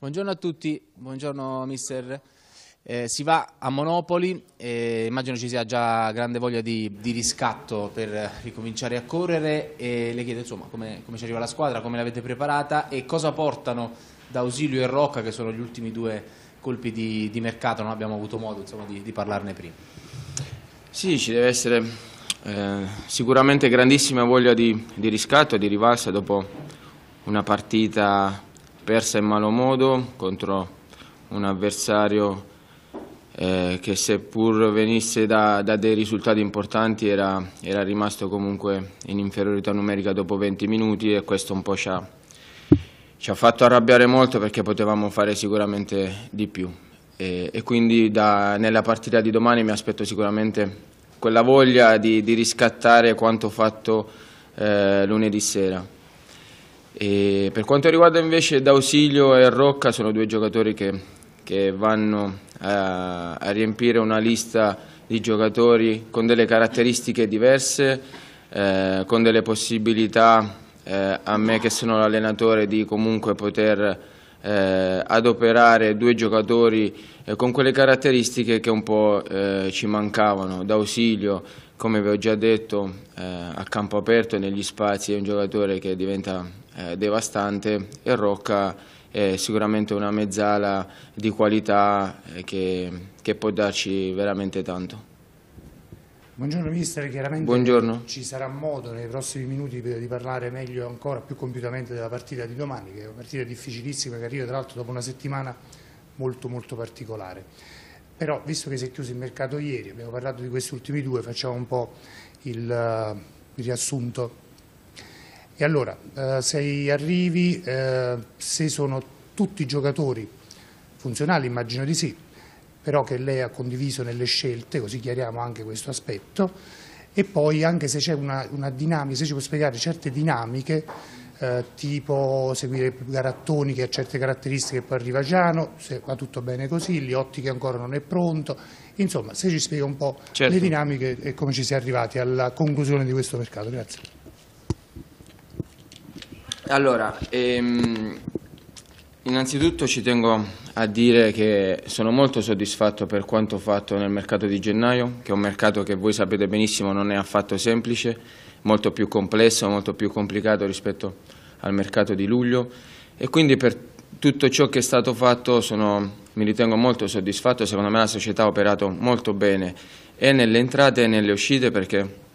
Buongiorno a tutti, buongiorno mister. Eh, si va a Monopoli, eh, immagino ci sia già grande voglia di, di riscatto per ricominciare a correre e le chiedo insomma come, come ci arriva la squadra, come l'avete preparata e cosa portano da Ausilio e Rocca che sono gli ultimi due colpi di, di mercato, non abbiamo avuto modo insomma, di, di, parlarne prima. Sì, ci deve essere eh, sicuramente grandissima voglia di, di riscatto di rivalsa dopo una partita persa in malo modo contro un avversario eh, che seppur venisse da, da dei risultati importanti era, era, rimasto comunque in inferiorità numerica dopo 20 minuti e questo un po' ci ha, ci ha fatto arrabbiare molto perché potevamo fare sicuramente di più e, e quindi da, nella partita di domani mi aspetto sicuramente quella voglia di, di riscattare quanto fatto eh, lunedì sera. E per quanto riguarda invece D'Ausilio e Rocca sono due giocatori che, che vanno a, a, riempire una lista di giocatori con delle caratteristiche diverse, eh, con delle possibilità eh, a me che sono l'allenatore di comunque poter eh, adoperare due giocatori eh, con quelle caratteristiche che un po' eh, ci mancavano, D'Ausilio come vi ho già detto eh, a campo aperto e negli spazi è un giocatore che diventa eh, devastante e Rocca è sicuramente una mezzala di qualità eh, che, che può darci veramente tanto. Buongiorno mister, chiaramente Buongiorno. ci sarà modo nei prossimi minuti di parlare meglio ancora più compiutamente della partita di domani, che è una partita difficilissima che arriva tra l'altro dopo una settimana molto molto particolare però visto che si è chiuso il mercato ieri, abbiamo parlato di questi ultimi due, facciamo un po' il, il riassunto. E allora, eh, se arrivi, eh, se sono tutti giocatori funzionali, immagino di sì, però che lei ha condiviso nelle scelte, così chiariamo anche questo aspetto, e poi anche se c'è una, una dinamica, se ci può spiegare certe dinamiche eh, tipo seguire Garattoni che ha certe caratteristiche e poi arriva Giano, se va tutto bene così, Liotti che ancora non è pronto, insomma se ci spiega un po' certo. le dinamiche e come ci si è arrivati alla conclusione di questo mercato. Grazie. Allora, ehm, innanzitutto ci tengo a dire che sono molto soddisfatto per quanto fatto nel mercato di gennaio, che è un mercato che voi sapete benissimo non è affatto semplice molto più complesso, molto più complicato rispetto al mercato di luglio e quindi per tutto ciò che è stato fatto sono, mi ritengo molto soddisfatto, secondo me la società ha operato molto bene e nelle entrate e nelle uscite perché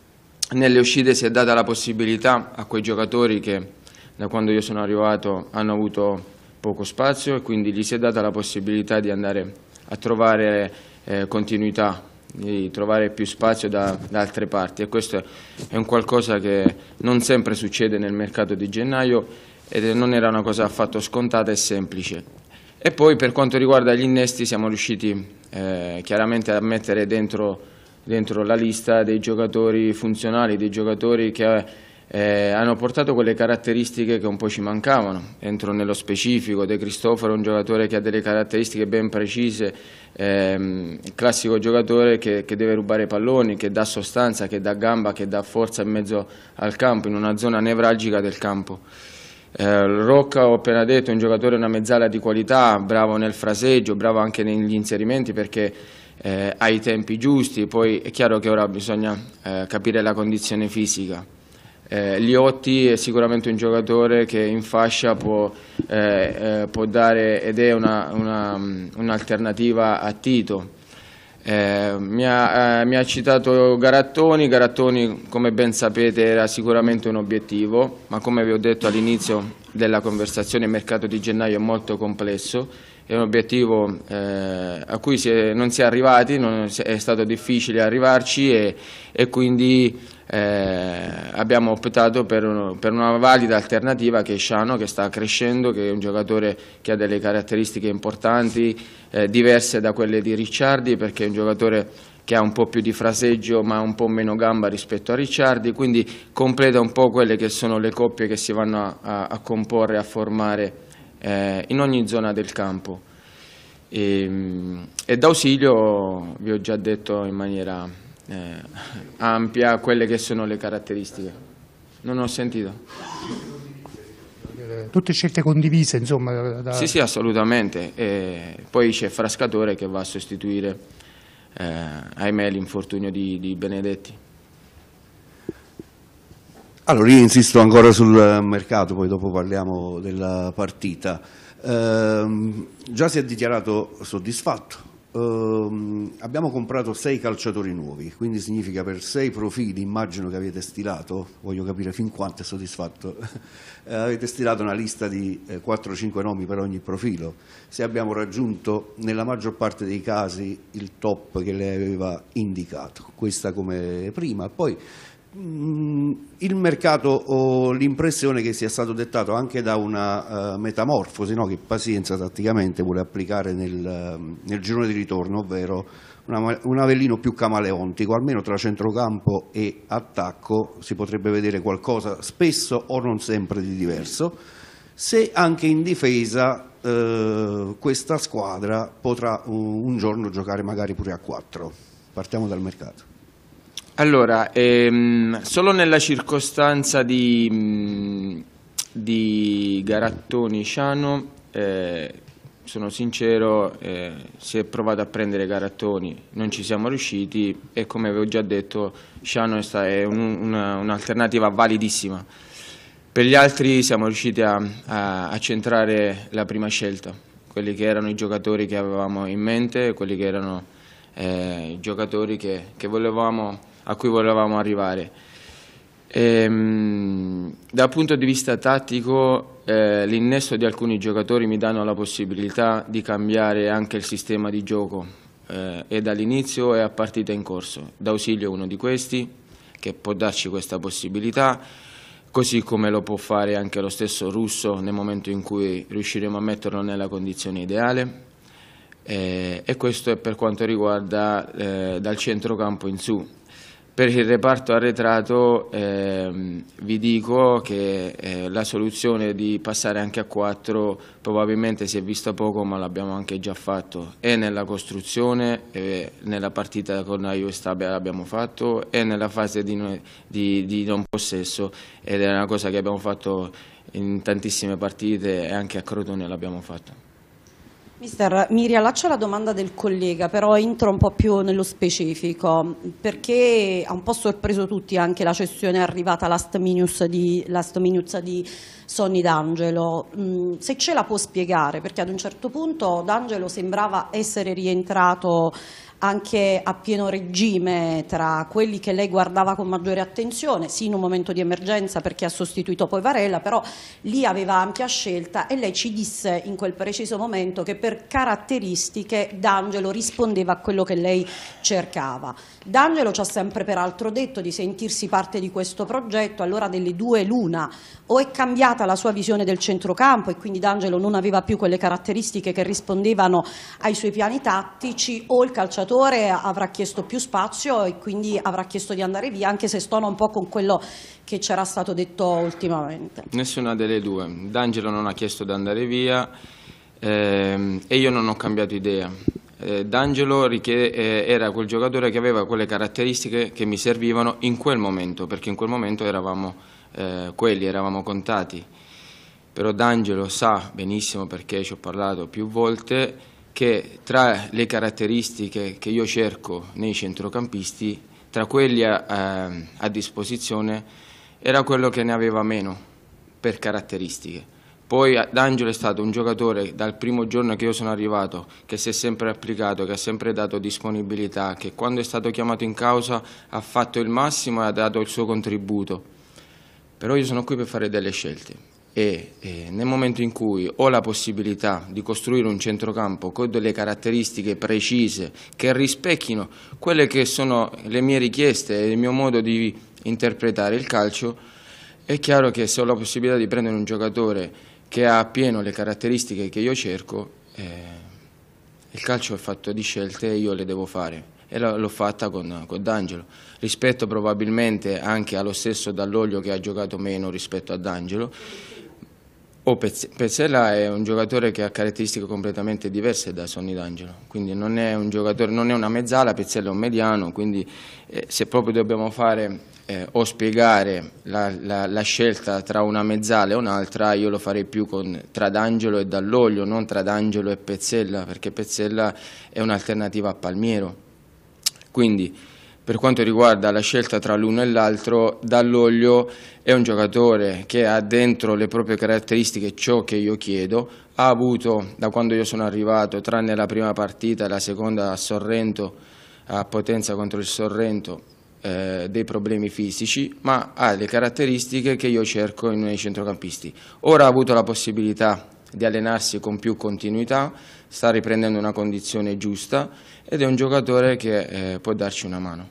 nelle uscite si è data la possibilità a quei giocatori che da quando io sono arrivato hanno avuto poco spazio e quindi gli si è data la possibilità di andare a trovare eh, continuità di trovare più spazio da, da, altre parti e questo è un qualcosa che non sempre succede nel mercato di gennaio ed non era una cosa affatto scontata e semplice. E poi per quanto riguarda gli innesti siamo riusciti eh, chiaramente a mettere dentro, dentro la lista dei giocatori funzionali, dei giocatori che eh, hanno portato quelle caratteristiche che un po' ci mancavano. Entro nello specifico, De Cristoforo è un giocatore che ha delle caratteristiche ben precise, ehm, classico giocatore che, che, deve rubare palloni, che dà sostanza, che dà gamba, che dà forza in mezzo al campo, in una zona nevralgica del campo. Eh, Rocca, ho appena detto, è un giocatore, una mezzala di qualità, bravo nel fraseggio, bravo anche negli inserimenti perché eh, ha i tempi giusti, poi è chiaro che ora bisogna eh, capire la condizione fisica. Eh, Liotti è sicuramente un giocatore che in fascia può, eh, eh può dare ed è mm, un'alternativa un a Tito. Eh, mi, ha, eh, mi, ha, citato Garattoni, Garattoni come ben sapete era sicuramente un obiettivo, ma come vi ho detto all'inizio della conversazione il mercato di gennaio è molto complesso, è un obiettivo eh, a cui si è, non si è arrivati, è, è, stato difficile arrivarci e, e quindi eh, abbiamo optato per, uno, per, una valida alternativa che è Sciano che sta crescendo, che è un giocatore che ha delle caratteristiche importanti, eh, diverse da quelle di Ricciardi perché è un giocatore che ha un po' più di fraseggio ma un po' meno gamba rispetto a Ricciardi, quindi completa un po' quelle che sono le coppie che si vanno a, a comporre, a formare eh, in ogni zona del campo. E, ehm, e d'ausilio vi ho già detto in maniera eh, ampia quelle che sono le caratteristiche. Non ho sentito. Tutte scelte condivise, insomma. Da... Sì, sì, assolutamente. E poi c'è Frascatore che va a sostituire, eh, ahimè, l'infortunio di, di Benedetti. Allora io insisto ancora sul mercato, poi dopo parliamo della partita. Eh, già si è dichiarato soddisfatto ehm, abbiamo comprato sei calciatori nuovi, quindi significa per sei profili, immagino che avete stilato, voglio capire fin quanto è soddisfatto, eh, avete stilato una lista di eh, 4-5 nomi per ogni profilo, se abbiamo raggiunto nella maggior parte dei casi il top che lei aveva indicato, questa come prima. Poi Mm, il mercato ho l'impressione che sia stato dettato anche da una eh, metamorfosi no? che Pazienza tatticamente vuole applicare nel, ehm, nel girone di ritorno, ovvero un Avellino più camaleontico, almeno tra centrocampo e attacco si potrebbe vedere qualcosa spesso o non sempre di diverso, se anche in difesa uh, questa squadra potrà un giorno giocare magari pure a 4. Partiamo dal mercato. Allora, ehm, solo nella circostanza di, mm, di Garattoni-Sciano, eh, sono sincero, eh, si è provato a prendere Garattoni, non ci siamo riusciti e come avevo già detto Sciano è un'alternativa un, un validissima. Per gli altri siamo riusciti a, a, a centrare la prima scelta, quelli che erano i giocatori che avevamo in mente, quelli che erano eh, i giocatori che, che volevamo a cui volevamo arrivare. Ehm, dal punto di vista tattico eh, l'innesto di alcuni giocatori mi danno la possibilità di cambiare anche il sistema di gioco eh, e dall'inizio e a partita in corso. D'Ausilio è uno di questi che può darci questa possibilità così come lo può fare anche lo stesso russo nel momento in cui riusciremo a metterlo nella condizione ideale. Eh, e questo è per quanto riguarda eh, dal centrocampo in su. Per il reparto arretrato ehm, vi dico che eh, la soluzione di passare anche a 4 probabilmente si è vista poco ma l'abbiamo anche già fatto e nella costruzione, e nella partita con la Juventus l'abbiamo fatto e nella fase di, di, di, non possesso ed è una cosa che abbiamo fatto in tantissime partite e anche a Crotone l'abbiamo fatto. Mister, mi riallaccio alla domanda del collega, però entro un po' più nello specifico, perché ha un po' sorpreso tutti anche la cessione arrivata last minute di, last minutes di Sonny D'Angelo. Mm, se ce la può spiegare, perché ad un certo punto D'Angelo sembrava essere rientrato anche a pieno regime tra quelli che lei guardava con maggiore attenzione, sì in un momento di emergenza perché ha sostituito poi Varella, però lì aveva ampia scelta e lei ci disse in quel preciso momento che per caratteristiche D'Angelo rispondeva a quello che lei cercava. D'Angelo ci ha sempre peraltro detto di sentirsi parte di questo progetto, allora delle due l'una, o è cambiata la sua visione del centrocampo e quindi D'Angelo non aveva più quelle caratteristiche che rispondevano ai suoi piani tattici o il calciatore allenatore avrà chiesto più spazio e quindi avrà chiesto di andare via, anche se stona un po' con quello che c'era stato detto ultimamente. Nessuna delle due. D'Angelo non ha chiesto di andare via ehm, e io non ho cambiato idea. Eh, D'Angelo eh, era quel giocatore che aveva quelle caratteristiche che mi servivano in quel momento, perché in quel momento eravamo eh, quelli, eravamo contati. Però D'Angelo sa benissimo perché ci ho parlato più volte che tra le caratteristiche che io cerco nei centrocampisti, tra quelli a, a disposizione era quello che ne aveva meno per caratteristiche. Poi D'Angelo è stato un giocatore dal primo giorno che io sono arrivato, che si è sempre applicato, che ha sempre dato disponibilità, che quando è stato chiamato in causa ha fatto il massimo e ha dato il suo contributo. Però io sono qui per fare delle scelte e eh, nel momento in cui ho la possibilità di costruire un centrocampo con delle caratteristiche precise che rispecchino quelle che sono le mie richieste e il mio modo di interpretare il calcio, è chiaro che se ho la possibilità di prendere un giocatore che ha appieno le caratteristiche che io cerco, eh, il calcio è fatto di scelte e io le devo fare e l'ho fatta con, con D'Angelo. Rispetto probabilmente anche allo stesso Dall'Olio che ha giocato meno rispetto a D'Angelo, Oh, Pezzella è un giocatore che ha caratteristiche completamente diverse da Sonny D'Angelo, quindi non è un giocatore, non è una mezzala, Pezzella è un mediano, quindi eh, se proprio dobbiamo fare eh, o spiegare la, la, la, scelta tra una mezzala e un'altra, io lo farei più con, tra D'Angelo e Dall'Oglio, non tra D'Angelo e Pezzella, perché Pezzella è un'alternativa a Palmiero. Quindi, per quanto riguarda la scelta tra l'uno e l'altro, Dall'Oglio è un giocatore che ha dentro le proprie caratteristiche ciò che io chiedo, ha avuto da quando io sono arrivato, tranne la prima partita la seconda a Sorrento, a Potenza contro il Sorrento, eh, dei problemi fisici, ma ha le caratteristiche che io cerco in uno centrocampisti. Ora ha avuto la possibilità di allenarsi con più continuità, sta riprendendo una condizione giusta ed è un giocatore che eh, può darci una mano.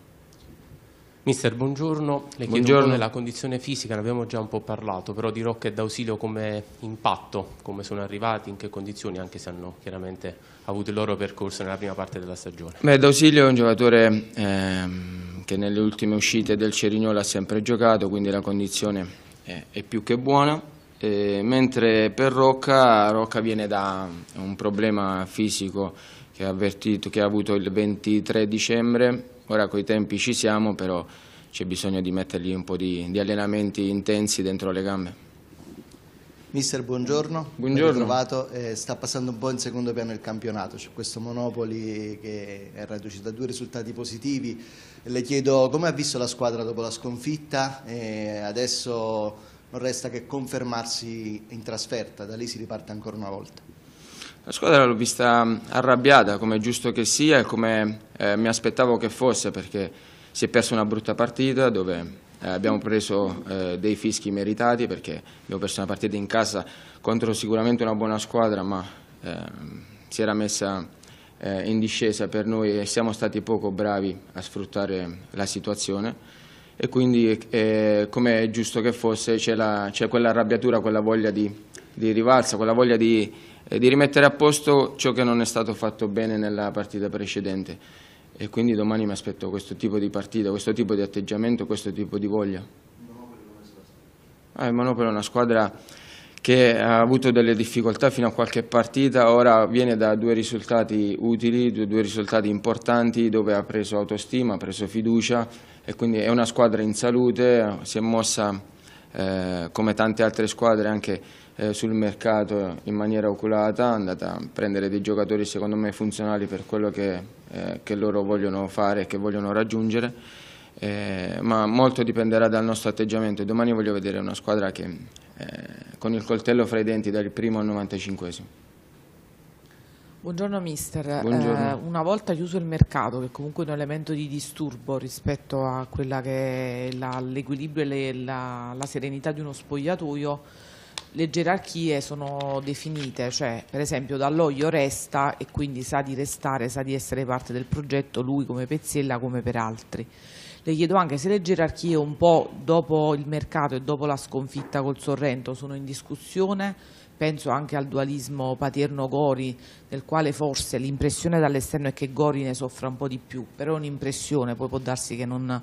Mister, buongiorno. Le buongiorno. chiedo la condizione fisica, ne abbiamo già un po' parlato, però di Rocca e d'Ausilio come impatto, come sono arrivati, in che condizioni, anche se hanno chiaramente avuto il loro percorso nella prima parte della stagione. Beh, d'Ausilio è un giocatore eh, che nelle ultime uscite del Cerignolo ha sempre giocato, quindi la condizione è, è più che buona. E, mentre per Rocca, Rocca viene da un problema fisico che ha avvertito che ha avuto il 23 dicembre, ora coi tempi ci siamo, però c'è bisogno di mettergli un po' di, di, allenamenti intensi dentro le gambe. Mister, buongiorno. Mm, buongiorno. Trovato, eh, sta passando un po' in secondo piano il campionato, c'è questo Monopoli che è reduce a due risultati positivi. Le chiedo come ha visto la squadra dopo la sconfitta e adesso non resta che confermarsi in trasferta, da lì si riparte ancora una volta. La squadra l'ho vista arrabbiata, come è giusto che sia e come eh, mi aspettavo che fosse, perché si è persa una brutta partita dove eh, abbiamo preso eh, dei fischi meritati, perché abbiamo perso una partita in casa contro sicuramente una buona squadra, ma ehm, si era messa eh, in discesa per noi e siamo stati poco bravi a sfruttare la situazione. E quindi, eh, come è giusto che fosse, c'è quella arrabbiatura, quella voglia di di rivalsa, quella voglia di, eh, di, rimettere a posto ciò che non è stato fatto bene nella partita precedente e quindi domani mi aspetto questo tipo di partita, questo tipo di atteggiamento, questo tipo di voglia. Eh, il Monopoli è una squadra che ha avuto delle difficoltà fino a qualche partita, ora viene da due risultati utili, due, due risultati importanti dove ha preso autostima, ha preso fiducia e quindi è una squadra in salute, si è mossa eh, come tante altre squadre anche eh, sul mercato in maniera oculata, è andata a prendere dei giocatori secondo me funzionali per quello che, eh, che loro vogliono fare e che vogliono raggiungere, eh, ma molto dipenderà dal nostro atteggiamento. Domani voglio vedere una squadra che eh, con il coltello fra i denti dal primo al 95 Buongiorno mister, Buongiorno. Eh, una volta chiuso il mercato che comunque è un elemento di disturbo rispetto a quella che è l'equilibrio e la, la serenità di uno spogliatoio le gerarchie sono definite, cioè per esempio Dall'Oglio resta e quindi sa di restare, sa di essere parte del progetto, lui come Pezzella come per altri. Le chiedo anche se le gerarchie un po' dopo il mercato e dopo la sconfitta col Sorrento sono in discussione, penso anche al dualismo Paterno-Gori, nel quale forse l'impressione dall'esterno è che Gori ne soffra un po' di più, però è un'impressione, poi può darsi che non,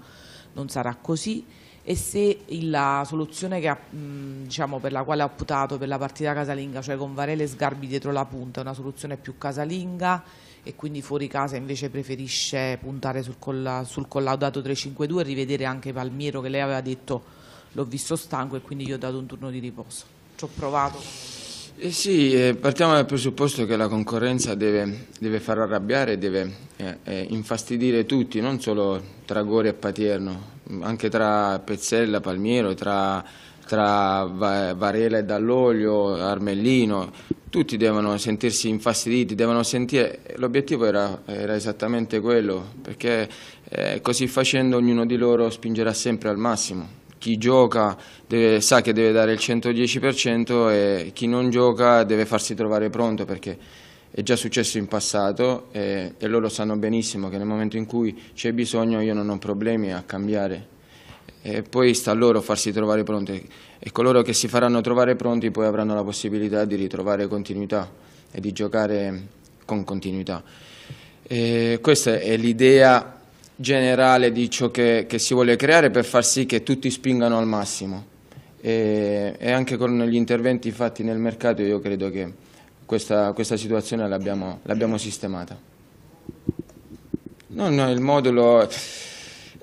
non sarà così e se la soluzione ha, diciamo, per la quale ha optato per la partita casalinga, cioè con Varele e Sgarbi dietro la punta, è una soluzione più casalinga e quindi fuori casa invece preferisce puntare sul, colla, sul collaudato 3-5-2 e rivedere anche Palmiero che lei aveva detto l'ho visto stanco e quindi gli ho dato un turno di riposo. Ci ho provato. Eh sì, eh, partiamo dal presupposto che la concorrenza deve, deve far arrabbiare, deve eh, eh, infastidire tutti, non solo Tragori e Patierno, anche tra Pezzella, Palmiero, tra, tra Varela e Dall'Olio, Armellino, tutti devono sentirsi infastiditi, devono sentire, l'obiettivo era, era, esattamente quello, perché eh, così facendo ognuno di loro spingerà sempre al massimo. Chi gioca deve, sa che deve dare il 110% e chi non gioca deve farsi trovare pronto perché è già successo in passato e, eh, e loro sanno benissimo che nel momento in cui c'è bisogno io non ho problemi a cambiare e poi sta a loro farsi trovare pronti e coloro che si faranno trovare pronti poi avranno la possibilità di ritrovare continuità e di giocare con continuità. E questa è l'idea generale di ciò che, che, si vuole creare per far sì che tutti spingano al massimo e, e anche con gli interventi fatti nel mercato io credo che questa, questa situazione l'abbiamo sistemata. No, no, il modulo...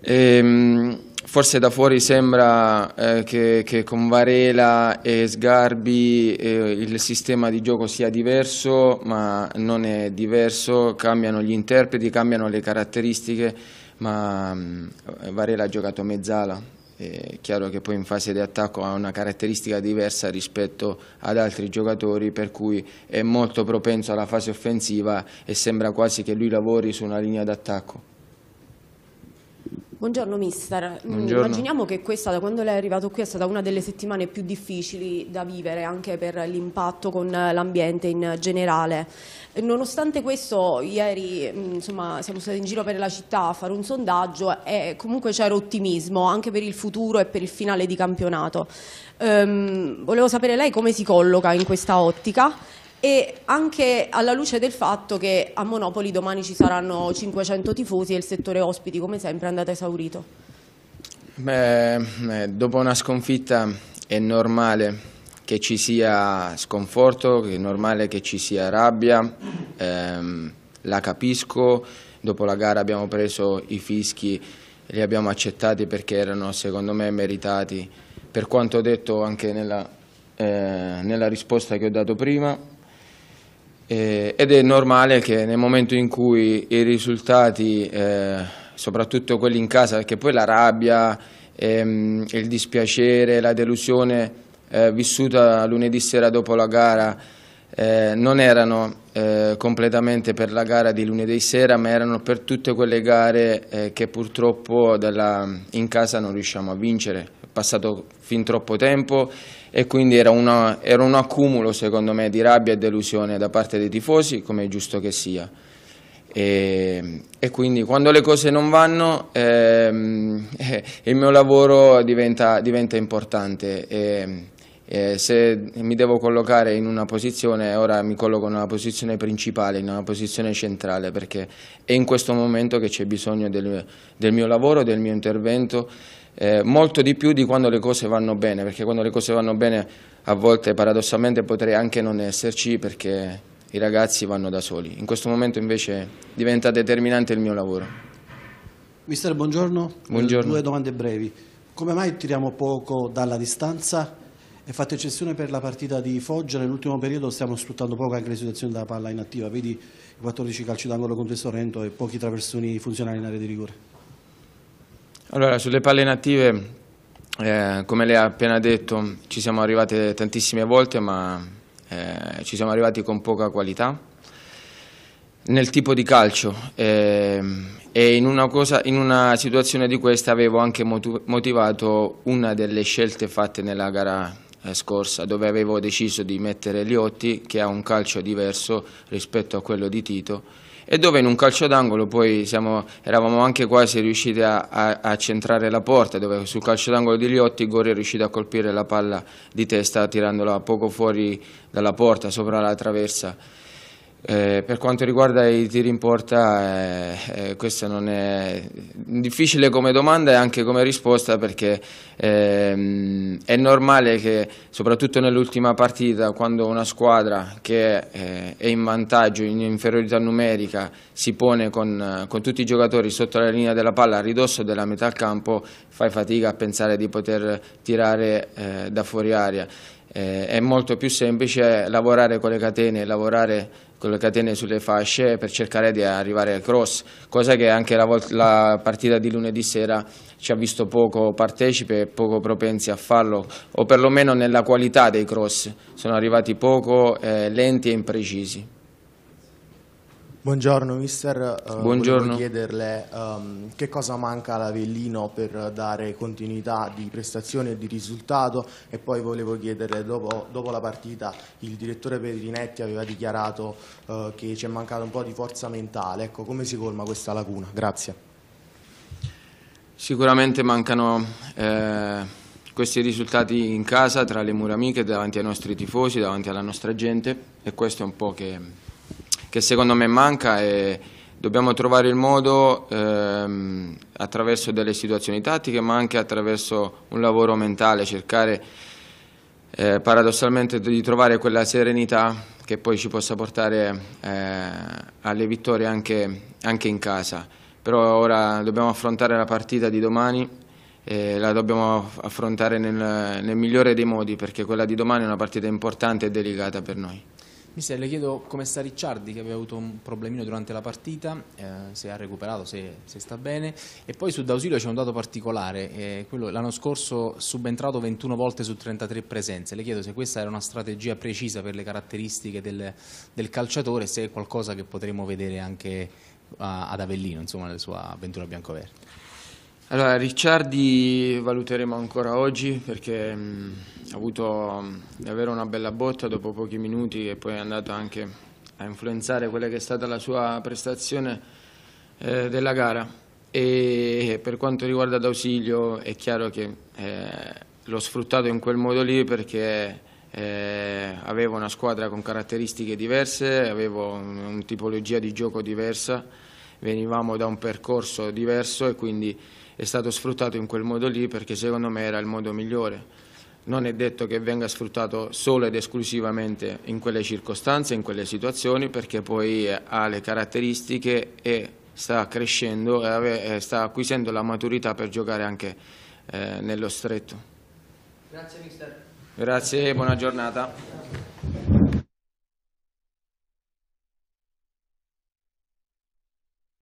Ehm, forse da fuori sembra eh, che, che, con Varela e Sgarbi eh, il sistema di gioco sia diverso, ma non è diverso, cambiano gli interpreti, cambiano le caratteristiche, ma mh, mm, Varela ha giocato mezzala, è chiaro che poi in fase di attacco ha una caratteristica diversa rispetto ad altri giocatori per cui è molto propenso alla fase offensiva e sembra quasi che lui lavori su una linea d'attacco. Buongiorno mister, mm, Buongiorno. immaginiamo che questa da quando lei è arrivato qui è stata una delle settimane più difficili da vivere anche per l'impatto con l'ambiente in generale. Nonostante questo ieri mm, insomma, siamo stati in giro per la città a fare un sondaggio e comunque c'era ottimismo anche per il futuro e per il finale di campionato. Ehm, volevo sapere lei come si colloca in questa ottica e anche alla luce del fatto che a Monopoli domani ci saranno 500 tifosi e il settore ospiti come sempre è andato esaurito? Beh, eh, dopo una sconfitta è normale che ci sia sconforto, è normale che ci sia rabbia, ehm, la capisco, dopo la gara abbiamo preso i fischi, li abbiamo accettati perché erano secondo me meritati, per quanto ho detto anche nella, eh, nella risposta che ho dato prima, eh, ed è normale che nel momento in cui i risultati, eh, soprattutto quelli in casa, perché poi la rabbia, ehm, il dispiacere, la delusione eh, vissuta lunedì sera dopo la gara eh, non erano eh, completamente per la gara di lunedì sera, ma erano per tutte quelle gare eh, che purtroppo dalla, in casa non riusciamo a vincere. È passato fin troppo tempo e quindi era, una, era un accumulo, secondo me, di rabbia e delusione da parte dei tifosi, come è giusto che sia. E, e, quindi quando le cose non vanno ehm, eh, il mio lavoro diventa, diventa importante. Ehm. Eh, se mi devo collocare in una posizione, ora mi colloco in una posizione principale, in una posizione centrale, perché è in questo momento che c'è bisogno del, del, mio lavoro, del mio intervento, eh, molto di più di quando le cose vanno bene, perché quando le cose vanno bene a volte paradossalmente potrei anche non esserci perché i ragazzi vanno da soli. In questo momento invece diventa determinante il mio lavoro. Mister, buongiorno. buongiorno. Due domande brevi. Come mai tiriamo poco dalla distanza? È fatta eccezione per la partita di Foggia, nell'ultimo periodo stiamo sfruttando poco anche le situazioni della palla inattiva, vedi i 14 calci d'angolo contro il Sorrento e pochi traversoni funzionali in area di rigore. Allora, sulle palle inattive, eh, come lei ha appena detto, ci siamo arrivate tantissime volte, ma eh, ci siamo arrivati con poca qualità nel tipo di calcio eh, e in una, cosa, in una situazione di questa avevo anche motivato una delle scelte fatte nella gara eh, scorsa dove avevo deciso di mettere Liotti che ha un calcio diverso rispetto a quello di Tito e dove in un calcio d'angolo poi siamo, eravamo anche quasi riusciti a, a, a, centrare la porta, dove sul calcio d'angolo di Liotti Gori è riuscito a colpire la palla di testa tirandola poco fuori dalla porta, sopra la traversa. Eh, per quanto riguarda i tiri in porta, eh, eh, questa non è difficile come domanda e anche come risposta perché ehm, è normale che soprattutto nell'ultima partita quando una squadra che eh, è in vantaggio, in inferiorità numerica, si pone con, con, tutti i giocatori sotto la linea della palla a ridosso della metà campo, fai fatica a pensare di poter tirare eh, da fuori aria. Eh, è molto più semplice lavorare con le catene, lavorare con le catene sulle fasce per cercare di arrivare al cross, cosa che anche la, la partita di lunedì sera ci ha visto poco partecipe e poco propensi a farlo, o perlomeno nella qualità dei cross, sono arrivati poco eh, lenti e imprecisi. Buongiorno mister, eh, Buongiorno. volevo chiederle um, che cosa manca all'Avellino per dare continuità di prestazione e di risultato e poi volevo chiederle, dopo, dopo la partita il direttore Pedrinetti aveva dichiarato uh, che ci è mancata un po' di forza mentale, ecco come si colma questa lacuna? Grazie. Sicuramente mancano eh, questi risultati in casa tra le mura amiche, davanti ai nostri tifosi, davanti alla nostra gente e questo è un po' che che secondo me manca e dobbiamo trovare il modo ehm, attraverso delle situazioni tattiche ma anche attraverso un lavoro mentale, cercare eh, paradossalmente di trovare quella serenità che poi ci possa portare eh, alle vittorie anche, anche, in casa. Però ora dobbiamo affrontare la partita di domani e la dobbiamo affrontare nel, nel migliore dei modi perché quella di domani è una partita importante e delicata per noi. Mister, le chiedo come sta Ricciardi che aveva avuto un problemino durante la partita, eh, se ha recuperato, se, se, sta bene e poi su D'Ausilio c'è un dato particolare, eh, l'anno scorso subentrato 21 volte su 33 presenze, le chiedo se questa era una strategia precisa per le caratteristiche del, del calciatore se è qualcosa che potremo vedere anche a, eh, ad Avellino, insomma, nella sua avventura biancoverdi. Allora, Ricciardi valuteremo ancora oggi perché mh, mm, ha avuto mm, davvero una bella botta dopo pochi minuti e poi è andato anche a influenzare quella che è stata la sua prestazione eh, della gara. E per quanto riguarda D'Ausilio è chiaro che eh, l'ho sfruttato in quel modo lì perché eh, avevo una squadra con caratteristiche diverse, avevo una un tipologia di gioco diversa venivamo da un percorso diverso e quindi è stato sfruttato in quel modo lì perché secondo me era il modo migliore. Non è detto che venga sfruttato solo ed esclusivamente in quelle circostanze, in quelle situazioni, perché poi ha le caratteristiche e sta crescendo e sta acquisendo la maturità per giocare anche eh, nello stretto. Grazie mister. Grazie e buona giornata.